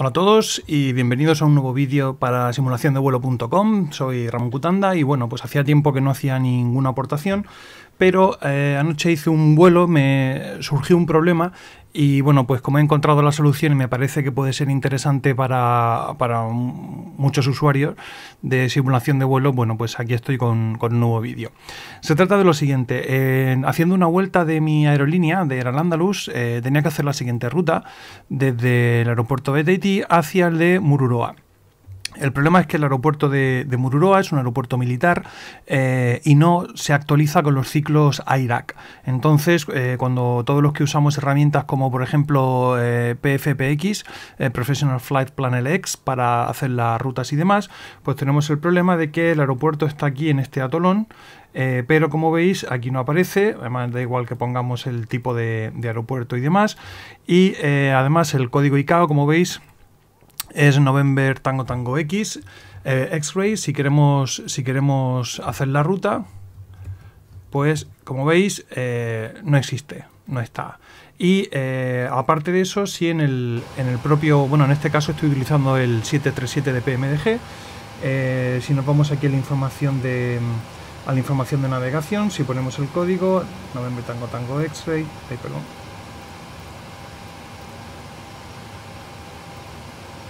Hola a todos y bienvenidos a un nuevo vídeo para simulaciondevuelo.com. Soy Ramón Cutanda y bueno, pues hacía tiempo que no hacía ninguna aportación, pero eh, anoche hice un vuelo, me surgió un problema y bueno, pues como he encontrado la solución y me parece que puede ser interesante para, muchos usuarios de simulación de vuelo, bueno, pues aquí estoy con, un nuevo vídeo. Se trata de lo siguiente, haciendo una vuelta de mi aerolínea, de Air Andalus, eh, tenía que hacer la siguiente ruta desde el aeropuerto de Tahití hacia el de Mururoa. El problema es que el aeropuerto de, Mururoa es un aeropuerto militar eh, y no se actualiza con los ciclos AIRAC. Entonces, eh, cuando todos los que usamos herramientas como por ejemplo eh, PFPX, Professional Flight Plan LX, para hacer las rutas y demás, pues tenemos el problema de que el aeropuerto está aquí en este atolón, pero como veis, aquí no aparece, además da igual que pongamos el tipo de, aeropuerto y demás. Y además el código ICAO, como veis, es November Tango Tango X, eh, X-Ray, si queremos, si queremos hacer la ruta, pues como veis eh, no existe, no está. Y eh, aparte de eso, si en el, en el, propio, bueno en este caso estoy utilizando el 737 de PMDG, si nos vamos aquí a la información de a la información de navegación, si ponemos el código, November Tango Tango X-Ray, perdón,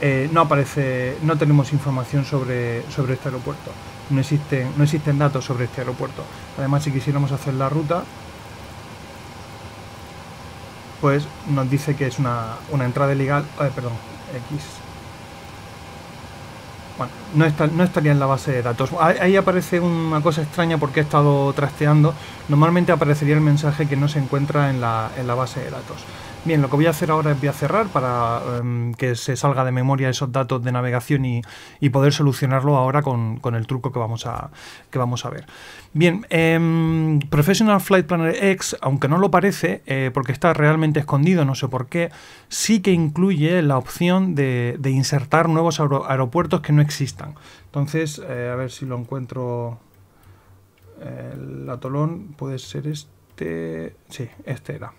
Eh, no aparece, no tenemos información sobre, sobre este aeropuerto. No existen, no existen datos sobre este aeropuerto. Además, si quisiéramos hacer la ruta, pues nos dice que es una, entrada ilegal, eh, perdón, X. Bueno, no, estaría en la base de datos. Ahí aparece una cosa extraña porque he estado trasteando. Normalmente aparecería el mensaje que no se encuentra en la, base de datos. Bien, lo que voy a hacer ahora es voy a cerrar para em, que se salga de memoria esos datos de navegación y, poder solucionarlo ahora con, el truco que vamos a, que vamos a ver. Bien, em, Professional Flight Planner X, aunque no lo parece, eh, porque está realmente escondido, no sé por qué, sí que incluye la opción de, de insertar nuevos aeropuertos que no existen entonces, eh, a ver si lo encuentro. Eh, el atolón puede ser este. Sí, este era.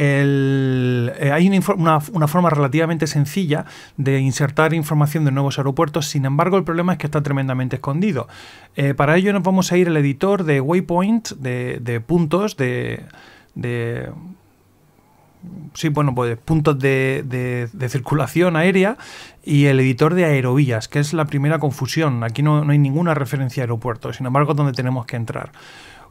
Eh, hay una, forma relativamente sencilla de insertar información de nuevos aeropuertos, sin embargo el problema es que está tremendamente escondido. para ello nos vamos a ir al editor de waypoint, de, puntos, de sí, bueno, pues puntos de, de, circulación aérea y el editor de aerovías, que es la primera confusión. Aquí no, hay ninguna referencia a aeropuerto, sin embargo, donde tenemos que entrar.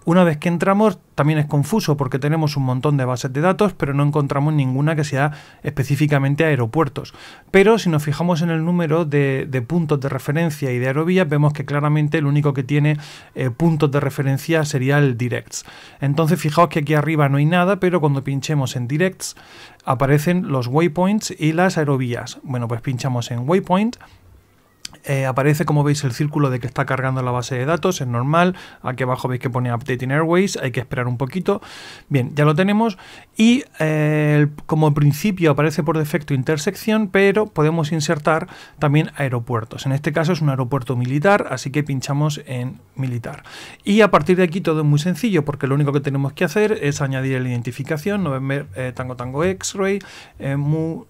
Una vez que entramos también es confuso porque tenemos un montón de bases de datos, pero no encontramos ninguna que sea específicamente aeropuertos. Pero si nos fijamos en el número de, puntos de referencia y de aerovías, vemos que claramente el único que tiene eh, puntos de referencia sería el directs. Entonces fijaos que aquí arriba no hay nada, pero cuando pinchemos en directs aparecen los waypoints y las aerovías. Bueno, pues pinchamos en waypoint eh, aparece, como veis, el círculo de que está cargando la base de datos, es normal. Aquí abajo veis que pone Updating Airways, hay que esperar un poquito. Bien, ya lo tenemos. Y eh, como principio aparece por defecto intersección, pero podemos insertar también aeropuertos. En este caso es un aeropuerto militar, así que pinchamos en militar. Y a partir de aquí todo es muy sencillo, porque lo único que tenemos que hacer es añadir la identificación, eh, Tango Tango X-Ray, eh, mu,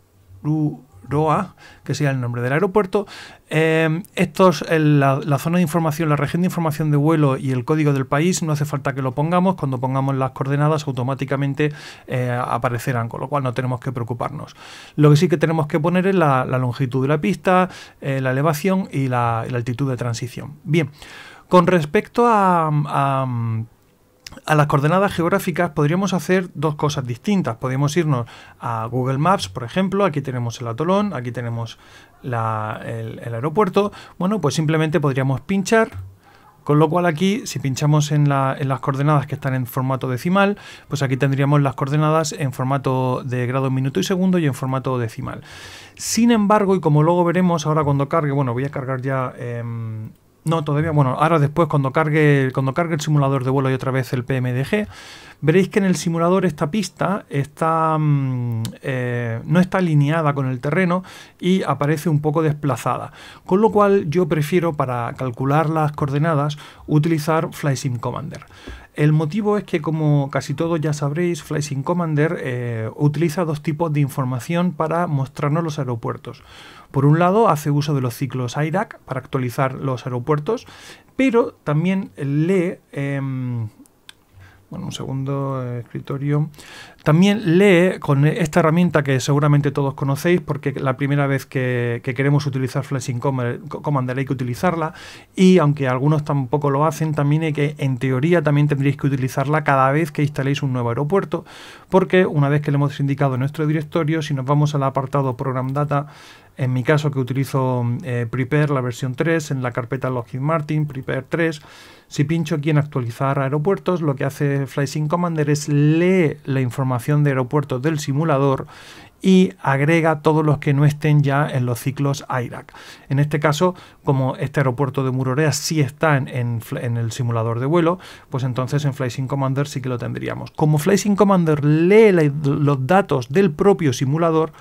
ROA, que sea el nombre del aeropuerto. Em, estos, la, zona de información, la región de información de vuelo y el código del país, no hace falta que lo pongamos. Cuando pongamos las coordenadas, automáticamente eh, aparecerán, con lo cual no tenemos que preocuparnos. Lo que sí que tenemos que poner es la, longitud de la pista, eh, la elevación y la, altitud de transición. Bien, con respecto a a las coordenadas geográficas podríamos hacer dos cosas distintas. Podríamos irnos a Google Maps, por ejemplo, aquí tenemos el atolón, aquí tenemos el, aeropuerto. Bueno, pues simplemente podríamos pinchar, con lo cual aquí, si pinchamos en, las coordenadas que están en formato decimal, pues aquí tendríamos las coordenadas en formato de grado, minuto y segundo y en formato decimal. Sin embargo, y como luego veremos ahora cuando cargue, bueno, voy a cargar ya em, no, todavía, bueno, ahora después cuando cargue, cuando cargue el simulador de vuelo y otra vez el PMDG, veréis que en el simulador esta pista está, mm, eh, no está alineada con el terreno y aparece un poco desplazada. Con lo cual yo prefiero para calcular las coordenadas utilizar FlySim Commander. El motivo es que, como casi todos ya sabréis, FlySim Commander eh, utiliza dos tipos de información para mostrarnos los aeropuertos. Por un lado, hace uso de los ciclos IRAC para actualizar los aeropuertos, pero también lee... Em, bueno, un segundo eh, escritorio. También lee con esta herramienta que seguramente todos conocéis, porque la primera vez que, queremos utilizar Flashing Commander hay que utilizarla, y aunque algunos tampoco lo hacen, también hay que, en teoría, también tendréis que utilizarla cada vez que instaléis un nuevo aeropuerto, porque una vez que le hemos indicado nuestro directorio, si nos vamos al apartado Program Data, en mi caso que utilizo eh, Prepare, la versión 3, en la carpeta Lockheed Martin, Prepare 3, si pincho aquí en actualizar aeropuertos, lo que hace FlySync Commander es lee la información de aeropuertos del simulador y agrega todos los que no estén ya en los ciclos IRAC. En este caso, como este aeropuerto de Murorea sí está en, el simulador de vuelo, pues entonces en FlySync Commander sí que lo tendríamos. Como FlySync Commander lee los datos del propio simulador,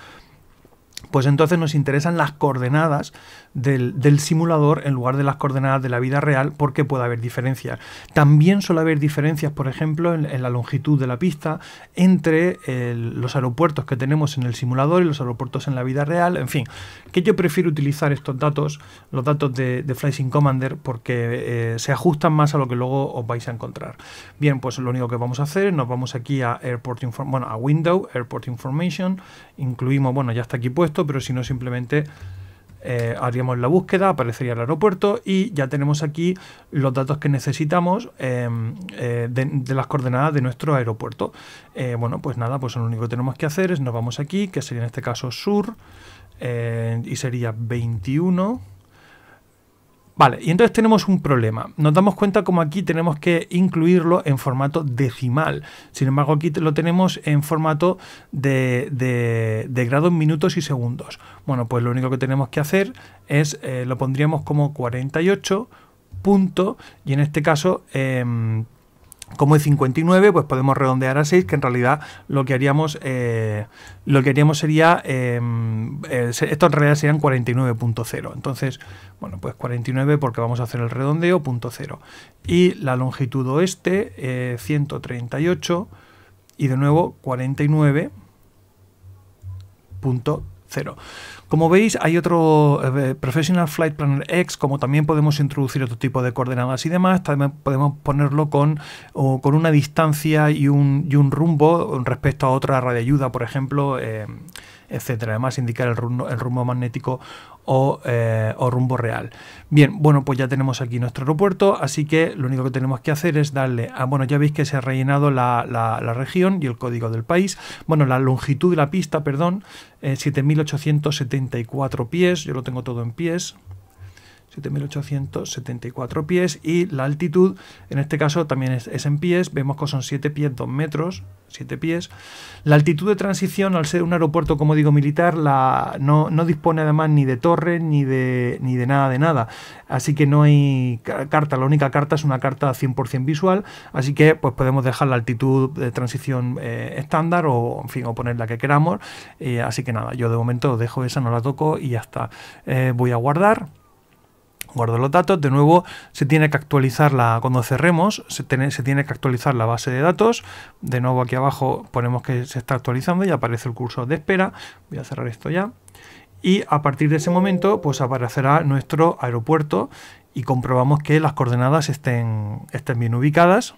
pues entonces nos interesan las coordenadas del, simulador en lugar de las coordenadas de la vida real porque puede haber diferencias. También suele haber diferencias, por ejemplo, en, la longitud de la pista entre los aeropuertos que tenemos en el simulador y los aeropuertos en la vida real. En fin, que yo prefiero utilizar estos datos, los datos de, de Flying Commander, porque eh, se ajustan más a lo que luego os vais a encontrar. Bien, pues lo único que vamos a hacer, nos vamos aquí a Airport Inform bueno, a Window, Airport Information, incluimos, bueno, ya está aquí puesto, pero si no simplemente eh, haríamos la búsqueda, aparecería el aeropuerto y ya tenemos aquí los datos que necesitamos em, eh, de, de, las coordenadas de nuestro aeropuerto. Eh, bueno, pues nada, pues lo único que tenemos que hacer es nos vamos aquí, que sería en este caso sur, y sería 21. Vale, y entonces tenemos un problema. Nos damos cuenta como aquí tenemos que incluirlo en formato decimal. Sin embargo, aquí lo tenemos en formato de, de, de grados, minutos y segundos. Bueno, pues lo único que tenemos que hacer es, eh, lo pondríamos como 48 punto, y en este caso... Em, como es 59, pues podemos redondear a 6, que en realidad lo que haríamos, eh, lo que haríamos sería, em, eh, esto en realidad serían 49.0. Entonces, bueno, pues 49 porque vamos a hacer el redondeo, punto 0. Y la longitud oeste, 138, eh, y de nuevo 49.3 cero. Como veis, hay otro eh, Professional Flight Planner X, como también podemos introducir otro tipo de coordenadas y demás, también podemos ponerlo con, con una distancia y un, rumbo respecto a otra radioayuda por ejemplo. Eh, etcétera. Además, indicar el rumbo, magnético eh, o, rumbo real. Bien, bueno, pues ya tenemos aquí nuestro aeropuerto, así que lo único que tenemos que hacer es darle a, bueno, ya veis que se ha rellenado la, la, la región y el código del país, bueno, la longitud de la pista, perdón, 7.874 eh, pies, yo lo tengo todo en pies, 7.874 pies y la altitud, en este caso también es, en pies, vemos que son 7 pies, 2 metros, 7 pies. La altitud de transición, al ser un aeropuerto, como digo, militar, la, no, dispone además ni de torre, ni de, ni de nada de nada. Así que no hay carta, la única carta es una carta 100% visual, así que pues podemos dejar la altitud de transición eh, estándar o, en fin, o poner la que queramos. Eh, así que nada, yo de momento dejo esa, no la toco y ya está. Eh, voy a guardar guardo los datos, de nuevo se tiene que actualizar la, cuando cerremos, se tiene, que actualizar la base de datos, de nuevo aquí abajo ponemos que se está actualizando y aparece el curso de espera, voy a cerrar esto ya, y a partir de ese momento pues aparecerá nuestro aeropuerto y comprobamos que las coordenadas estén, estén bien ubicadas.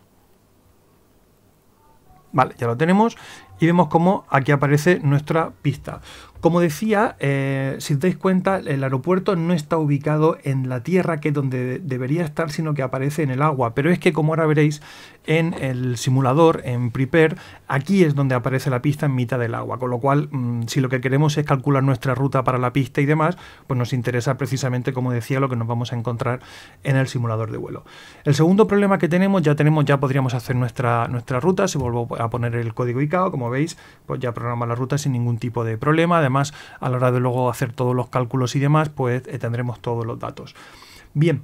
Vale, ya lo tenemos y vemos cómo aquí aparece nuestra pista. Como decía, eh, si os dais cuenta, el aeropuerto no está ubicado en la tierra, que es donde debería estar, sino que aparece en el agua. Pero es que, como ahora veréis, en el simulador, en Prepare, aquí es donde aparece la pista en mitad del agua. Con lo cual, mm, si lo que queremos es calcular nuestra ruta para la pista y demás, pues nos interesa precisamente, como decía, lo que nos vamos a encontrar en el simulador de vuelo. El segundo problema que tenemos, ya tenemos, ya podríamos hacer nuestra, nuestra ruta, si vuelvo a poner el código ICAO, como veis, pues ya programa la ruta sin ningún tipo de problema. Además, a la hora de luego hacer todos los cálculos y demás, pues eh, tendremos todos los datos. Bien.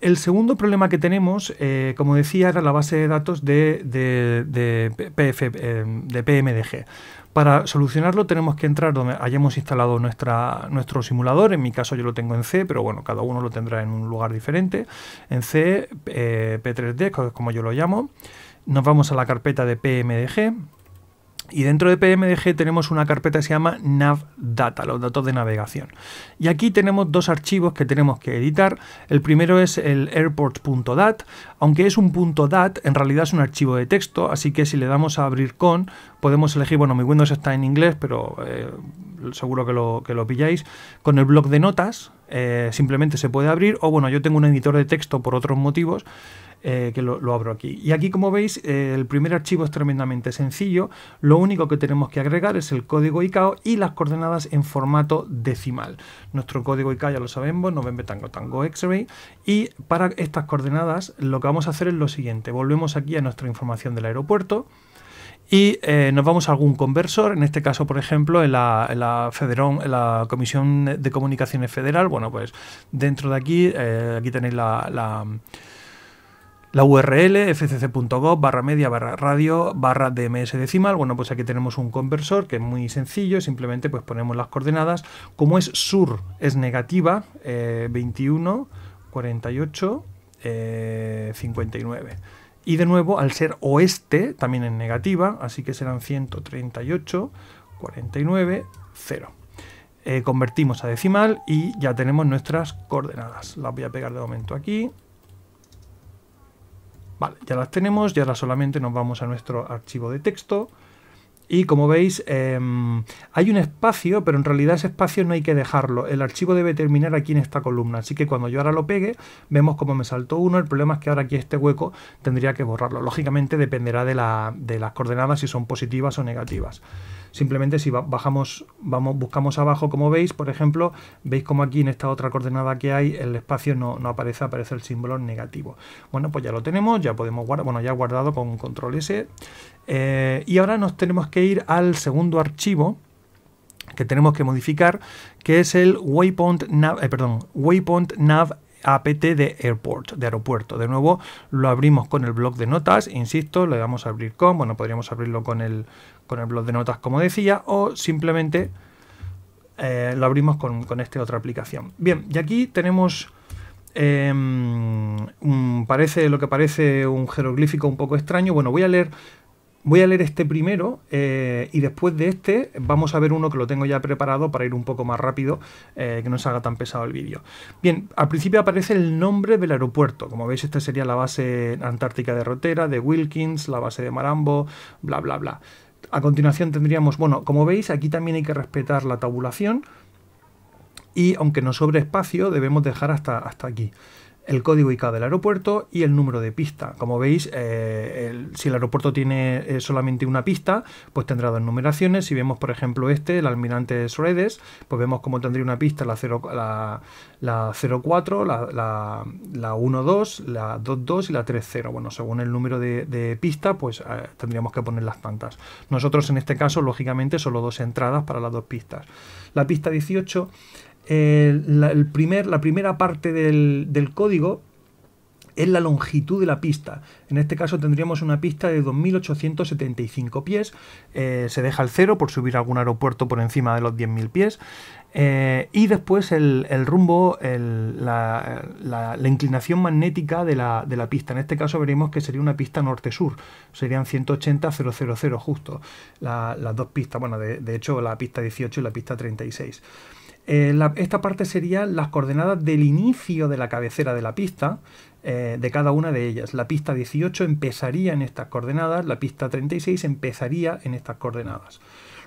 El segundo problema que tenemos, eh, como decía, era la base de datos de, de, PF, de, PMDG. Eh, Para solucionarlo tenemos que entrar donde hayamos instalado nuestra, nuestro simulador. En mi caso yo lo tengo en C, pero bueno, cada uno lo tendrá en un lugar diferente. En C, P3D, como yo lo llamo. Nos vamos a la carpeta de PMDG y dentro de PMDG tenemos una carpeta que se llama NavData, los datos de navegación. Y aquí tenemos dos archivos que tenemos que editar. El primero es el airport.dat, aunque es un punto .dat, en realidad es un archivo de texto, así que si le damos a abrir con, podemos elegir, bueno, mi Windows está en inglés, pero eh, seguro que lo, que lo pilláis, con el blog de notas, eh, simplemente se puede abrir, o bueno, yo tengo un editor de texto por otros motivos, eh, que lo, abro aquí. Y aquí como veis eh, el primer archivo es tremendamente sencillo, lo único que tenemos que agregar es el código ICAO y las coordenadas en formato decimal. Nuestro código ICAO ya lo sabemos, November Tango Tango x y para estas coordenadas lo que vamos a hacer es lo siguiente, volvemos aquí a nuestra información del aeropuerto, y eh, nos vamos a algún conversor, en este caso, por ejemplo, en la, Federón, la Comisión de Comunicaciones Federal. Bueno, pues dentro de aquí, aquí tenéis la la URL fcc.gov barra media barra radio barra DMS decimal. Bueno, pues aquí tenemos un conversor que es muy sencillo, simplemente pues ponemos las coordenadas. Como es sur, es negativa, 21, 48, 59. Y de nuevo, al ser oeste, también es negativa, así que serán 138, 49, 0. convertimos a decimal y ya tenemos nuestras coordenadas. Las voy a pegar de momento aquí. Vale, ya las tenemos y ahora solamente nos vamos a nuestro archivo de texto. Y como veis, em, hay un espacio, pero en realidad ese espacio no hay que dejarlo. El archivo debe terminar aquí en esta columna. Así que cuando yo ahora lo pegue, vemos cómo me saltó uno. El problema es que ahora aquí este hueco tendría que borrarlo. Lógicamente dependerá de, la, de las coordenadas si son positivas o negativas. Simplemente si bajamos, vamos, buscamos abajo, como veis, por ejemplo, veis como aquí en esta otra coordenada que hay, el espacio no, aparece, aparece el símbolo negativo. Bueno, pues ya lo tenemos, ya podemos guardar, bueno, ya guardado con control S. Eh, y ahora nos tenemos que ir al segundo archivo que tenemos que modificar, que es el waypoint eh, perdón, waypoint nav apt de airport, de aeropuerto. De nuevo, lo abrimos con el blog de notas, insisto, le vamos a abrir con, bueno, podríamos abrirlo con el, con el blog de notas como decía, o simplemente eh, lo abrimos con, con, esta otra aplicación. Bien, y aquí tenemos... Em, parece lo que parece un jeroglífico un poco extraño. Bueno, voy a leer Voy a leer este primero eh, y después de este vamos a ver uno que lo tengo ya preparado para ir un poco más rápido, eh, que no se haga tan pesado el vídeo. Bien, al principio aparece el nombre del aeropuerto. Como veis, esta sería la base antártica de Rotera, de Wilkins, la base de Marambo, bla, bla, bla. A continuación tendríamos, bueno, como veis, aquí también hay que respetar la tabulación y aunque nos sobre espacio, debemos dejar hasta, hasta aquí el código ICA del aeropuerto y el número de pista. Como veis, eh, si el aeropuerto tiene eh, solamente una pista, pues tendrá dos numeraciones. Si vemos, por ejemplo, este, el almirante Sredes, pues vemos cómo tendría una pista la, la, 04, la, 12, la 22 y la 30. Bueno, según el número de, pista, pues eh, tendríamos que poner las tantas. Nosotros en este caso, lógicamente, solo dos entradas para las dos pistas. La pista 18 la, primer, la primera parte del, código es la longitud de la pista. En este caso tendríamos una pista de 2.875 pies. Eh, se deja el cero por subir algún aeropuerto por encima de los 10.000 pies. Eh, y después el, rumbo, la, inclinación magnética de la, pista. En este caso veremos que sería una pista norte-sur. Serían 180-000 justo las dos pistas. Bueno, de, de hecho la pista 18 y la pista 36. Eh, esta parte sería las coordenadas del inicio de la cabecera de la pista, eh, de cada una de ellas. La pista 18 empezaría en estas coordenadas, la pista 36 empezaría en estas coordenadas.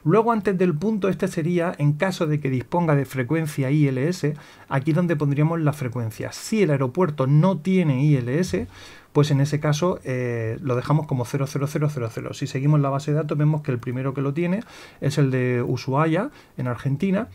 Luego antes del punto este sería, en caso de que disponga de frecuencia ILS, aquí donde pondríamos la frecuencia. Si el aeropuerto no tiene ILS, pues en ese caso eh, lo dejamos como 00000. Si seguimos la base de datos vemos que el primero que lo tiene es el de Ushuaia, en Argentina,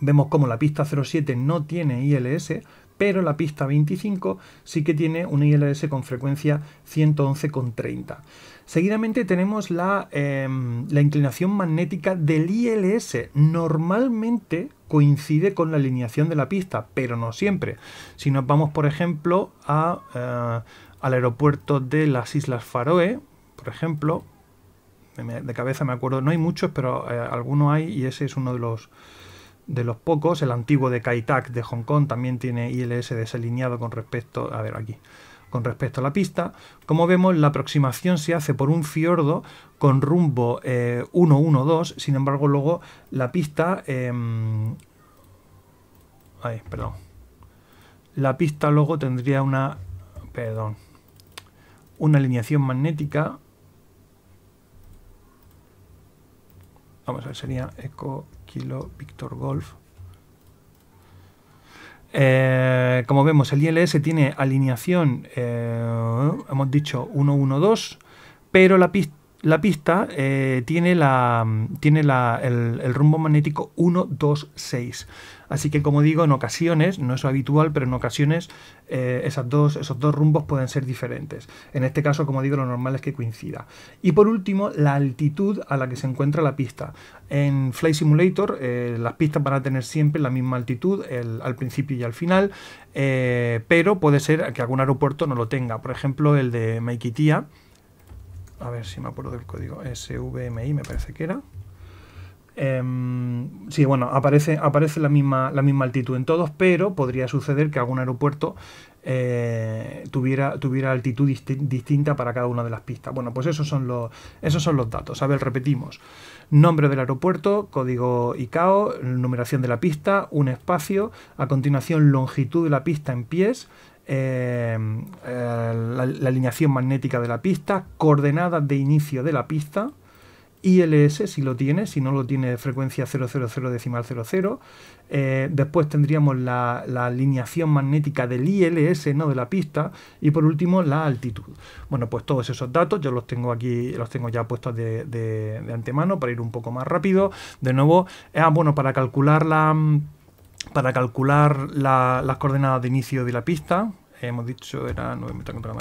Vemos como la pista 07 no tiene ILS, pero la pista 25 sí que tiene un ILS con frecuencia 111,30. Seguidamente tenemos em, la, inclinación magnética del ILS. Normalmente coincide con la alineación de la pista, pero no siempre. Si nos vamos, por ejemplo, a, eh, al aeropuerto de las Islas Faroe, por ejemplo, de cabeza me acuerdo, no hay muchos, pero eh, algunos hay y ese es uno de los de los pocos. El antiguo de Kaitak de Hong Kong también tiene ILS desalineado con respecto. A ver, aquí. Con respecto a la pista, como vemos, la aproximación se hace por un fiordo con rumbo 112, eh, Sin embargo, luego la pista. Eh, perdón. La pista luego tendría una. Perdón. Una alineación magnética. Vamos a ver, sería eco Víctor Golf. Eh, como vemos, el ILS tiene alineación, eh, hemos dicho 112, pero la, pista la pista eh, tiene, el, el, rumbo magnético 126. Así que, como digo, en ocasiones, no es habitual, pero en ocasiones eh, dos, esos dos rumbos pueden ser diferentes. En este caso, como digo, lo normal es que coincida. Y por último, la altitud a la que se encuentra la pista. En Flight Simulator, eh, las pistas van a tener siempre la misma altitud al principio y al final, eh, pero puede ser que algún aeropuerto no lo tenga. Por ejemplo, el de Maikitia. A ver si me acuerdo del código. SVMI me parece que era. Em, sí, bueno, aparece, aparece la, misma, la misma altitud en todos, pero podría suceder que algún aeropuerto eh, tuviera, tuviera altitud distinta para cada una de las pistas. Bueno, pues esos son los, son los datos. A ver, repetimos. Nombre del aeropuerto, código ICAO, numeración de la pista, un espacio, a continuación longitud de la pista en pies, em, eh, la alineación magnética de la pista, coordenadas de inicio de la pista, ILS si lo tiene, si no lo tiene frecuencia 000 decimal 00. Eh, después tendríamos la, alineación magnética del ILS, no de la pista. Y por último, la altitud. Bueno, pues todos esos datos yo los tengo aquí, los tengo ya puestos de, antemano para ir un poco más rápido. De nuevo, eh, ah, bueno, para calcular la... Para calcular las coordenadas de inicio de la pista, hemos dicho, era 9 metros contra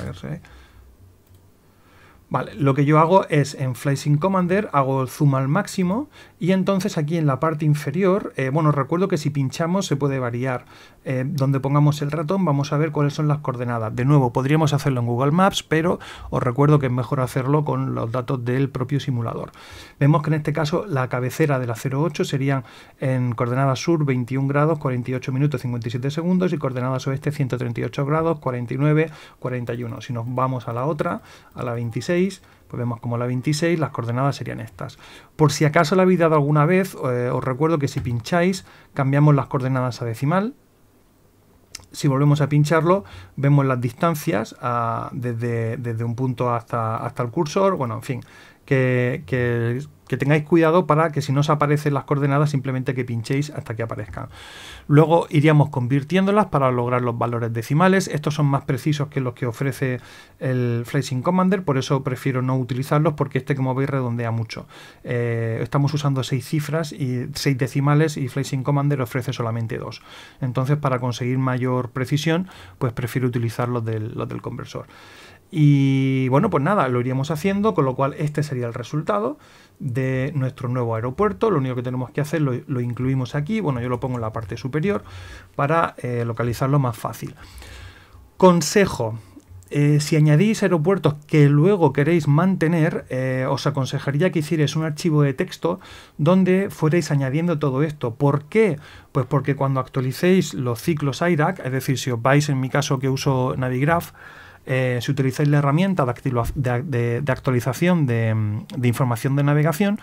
Vale, lo que yo hago es en Flight Commander, hago el zoom al máximo y entonces aquí en la parte inferior, bueno, eh, bueno, recuerdo que si pinchamos se puede variar. Eh, donde pongamos el ratón vamos a ver cuáles son las coordenadas. De nuevo, podríamos hacerlo en Google Maps, pero os recuerdo que es mejor hacerlo con los datos del propio simulador. Vemos que en este caso la cabecera de la 08 serían en coordenadas sur 21 grados, 48 minutos, 57 segundos y coordenadas oeste 138 grados, 49, 41. Si nos vamos a la otra, a la 26, vemos como la 26, las coordenadas serían estas. Por si acaso la habéis dado alguna vez, eh, os recuerdo que si pincháis, cambiamos las coordenadas a decimal. Si volvemos a pincharlo, vemos las distancias ah, desde, un punto hasta, hasta el cursor. Bueno, en fin, que, que que tengáis cuidado para que si no os aparecen las coordenadas simplemente que pinchéis hasta que aparezcan. Luego iríamos convirtiéndolas para lograr los valores decimales. Estos son más precisos que los que ofrece el Flashing Commander, por eso prefiero no utilizarlos porque este como veis redondea mucho. Eh, estamos usando seis cifras y seis decimales y Flashing Commander ofrece solamente dos. Entonces para conseguir mayor precisión pues prefiero utilizar del, los del conversor. Y bueno pues nada, lo iríamos haciendo, con lo cual este sería el resultado de nuestro nuevo aeropuerto. Lo único que tenemos que hacer lo, incluimos aquí. Bueno, yo lo pongo en la parte superior para eh, localizarlo más fácil. Consejo. Eh, si añadís aeropuertos que luego queréis mantener, eh, os aconsejaría que hicierais un archivo de texto donde fuerais añadiendo todo esto. ¿Por qué? Pues porque cuando actualicéis los ciclos IRAC, es decir, si os vais, en mi caso que uso Navigraph, eh, si utilizáis la herramienta de, actualización mm, de, información de navegación,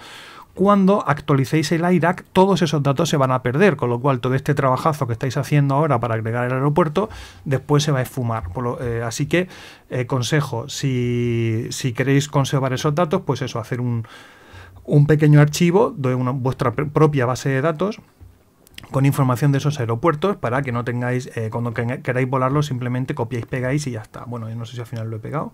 cuando actualicéis el IRAC, todos esos datos se van a perder, con lo cual todo este trabajazo que estáis haciendo ahora para agregar el aeropuerto, después se va a esfumar. Eh, así que, eh, consejo, si, queréis conservar esos datos, pues eso, hacer un, pequeño archivo de vuestra propia base de datos con información de esos aeropuertos para que no tengáis, eh, cuando queráis volarlo simplemente copiáis, pegáis y ya está. Bueno, yo no sé si al final lo he pegado.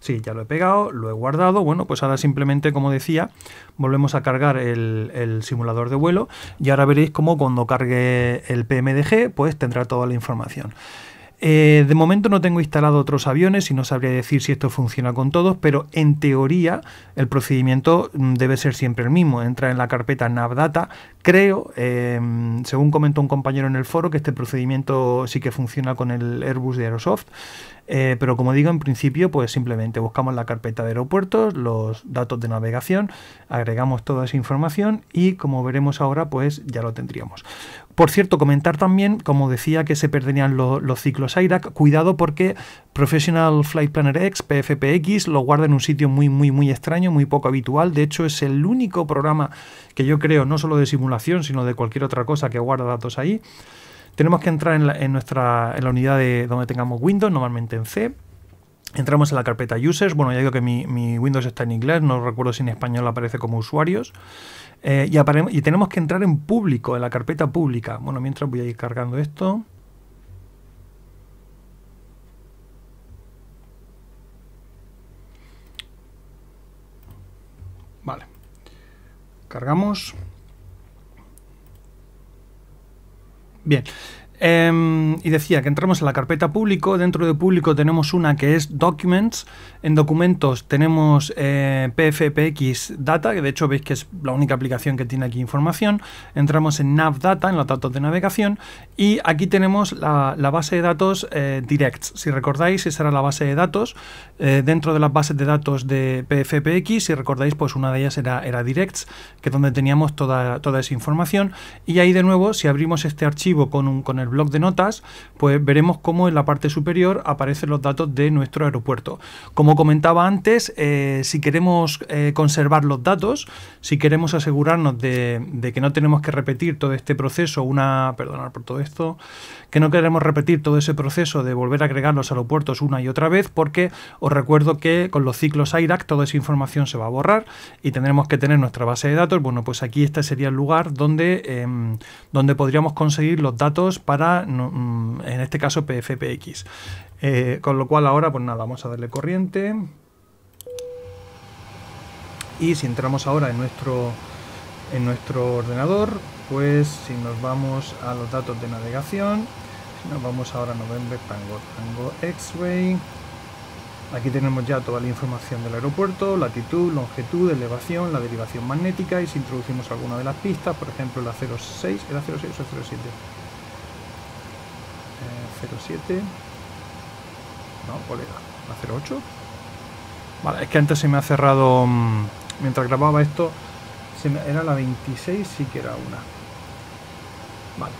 Sí, ya lo he pegado, lo he guardado. Bueno, pues ahora simplemente, como decía, volvemos a cargar el, el, simulador de vuelo y ahora veréis cómo cuando cargue el PMDG, pues tendrá toda la información. Eh, de momento no tengo instalado otros aviones y no sabría decir si esto funciona con todos, pero en teoría el procedimiento mm, debe ser siempre el mismo. Entra en la carpeta NavData. Creo, em, según comentó un compañero en el foro, que este procedimiento sí que funciona con el Airbus de Aerosoft. Eh, pero como digo, en principio, pues simplemente buscamos la carpeta de aeropuertos, los datos de navegación, agregamos toda esa información y como veremos ahora, pues ya lo tendríamos. Por cierto, comentar también, como decía, que se perderían los ciclos AIRAC. Cuidado porque Professional Flight Planner X, PFPX, lo guarda en un sitio muy, muy, muy extraño, muy poco habitual. De hecho, es el único programa que yo creo, no solo de simulación, sino de cualquier otra cosa que guarda datos ahí. Tenemos que entrar en la, nuestra, en la unidad donde tengamos Windows, normalmente en C. Entramos en la carpeta Users. Bueno, ya digo que mi Windows está en inglés, no recuerdo si en español aparece como usuarios. Eh, y, y, tenemos que entrar en público, en la carpeta pública. Bueno, mientras voy a ir cargando esto. Vale. Cargamos. Bien. Em, y decía que entramos en la carpeta público, dentro de público tenemos una que es Documents, en documentos tenemos eh, PFPX Data, que de hecho veis que es la única aplicación que tiene aquí información, entramos en data en los datos de navegación, y aquí tenemos la, base de datos eh, Directs, si recordáis esa era la base de datos, eh, dentro de las bases de datos de PFPX, si recordáis pues una de ellas era, era Directs, que es donde teníamos toda, toda esa información, y ahí de nuevo si abrimos este archivo con, un, con el blog de notas, pues veremos cómo en la parte superior aparecen los datos de nuestro aeropuerto. Como comentaba antes, eh, si queremos eh, conservar los datos, si queremos asegurarnos de, que no tenemos que repetir todo este proceso, una, perdonar por todo esto, que no queremos repetir todo ese proceso de volver a agregar los aeropuertos una y otra vez, porque os recuerdo que con los ciclos IRAC toda esa información se va a borrar y tendremos que tener nuestra base de datos. Bueno, pues aquí este sería el lugar donde, em, donde podríamos conseguir los datos para Mm, en este caso, PFPX. Eh, con lo cual ahora, pues nada, vamos a darle corriente. Y si entramos ahora en nuestro, en nuestro ordenador, pues si nos vamos a los datos de navegación, si nos vamos ahora a November Pango, Pango X-Ray, Aquí tenemos ya toda la información del aeropuerto, latitud, longitud, elevación, la derivación magnética y si introducimos alguna de las pistas, por ejemplo la 06, ¿era 06 o 07? 07. Eh, no, ¿cuál era? ¿La 08? Vale, es que antes se me ha cerrado. Mm, mientras grababa esto, era la 26, sí que era una. Vale.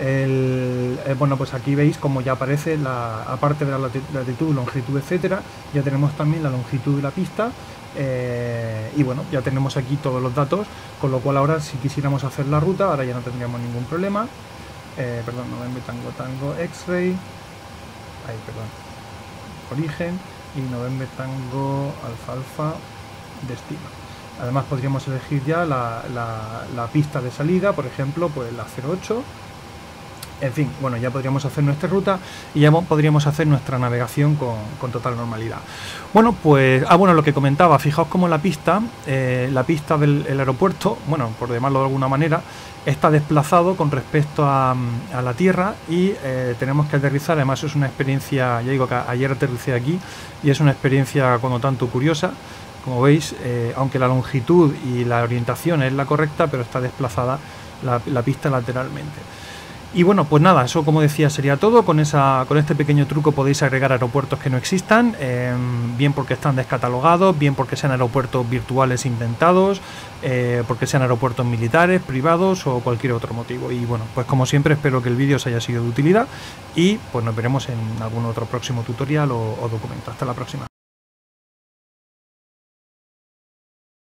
El, eh, bueno, pues aquí veis como ya aparece, la, aparte de la latitud, longitud, etcétera, ya tenemos también la longitud de la pista. Eh, y bueno, ya tenemos aquí todos los datos, con lo cual ahora si quisiéramos hacer la ruta, ahora ya no tendríamos ningún problema. Eh, perdón, November Tango Tango X-Ray, ahí, perdón, Origen y November Tango Alfa Alfa Destino. Además podríamos elegir ya la, la, la pista de salida, por ejemplo, pues la 08, en fin, bueno, ya podríamos hacer nuestra ruta y ya podríamos hacer nuestra navegación con, total normalidad. Bueno, pues, ah, bueno, lo que comentaba, fijaos como la pista, eh, la pista del aeropuerto, bueno, por llamarlo de alguna manera, está desplazado con respecto a, la Tierra y eh, tenemos que aterrizar. Además, es una experiencia, ya digo que ayer aterricé aquí y es una experiencia como tanto curiosa. Como veis, eh, aunque la longitud y la orientación es la correcta, pero está desplazada la pista lateralmente. Y bueno, pues nada, eso como decía sería todo. Con, esa, con este pequeño truco podéis agregar aeropuertos que no existan, em, bien porque están descatalogados, bien porque sean aeropuertos virtuales inventados, eh, porque sean aeropuertos militares, privados o cualquier otro motivo. Y bueno, pues como siempre espero que el vídeo os haya sido de utilidad y pues nos veremos en algún otro próximo tutorial o documento. Hasta la próxima.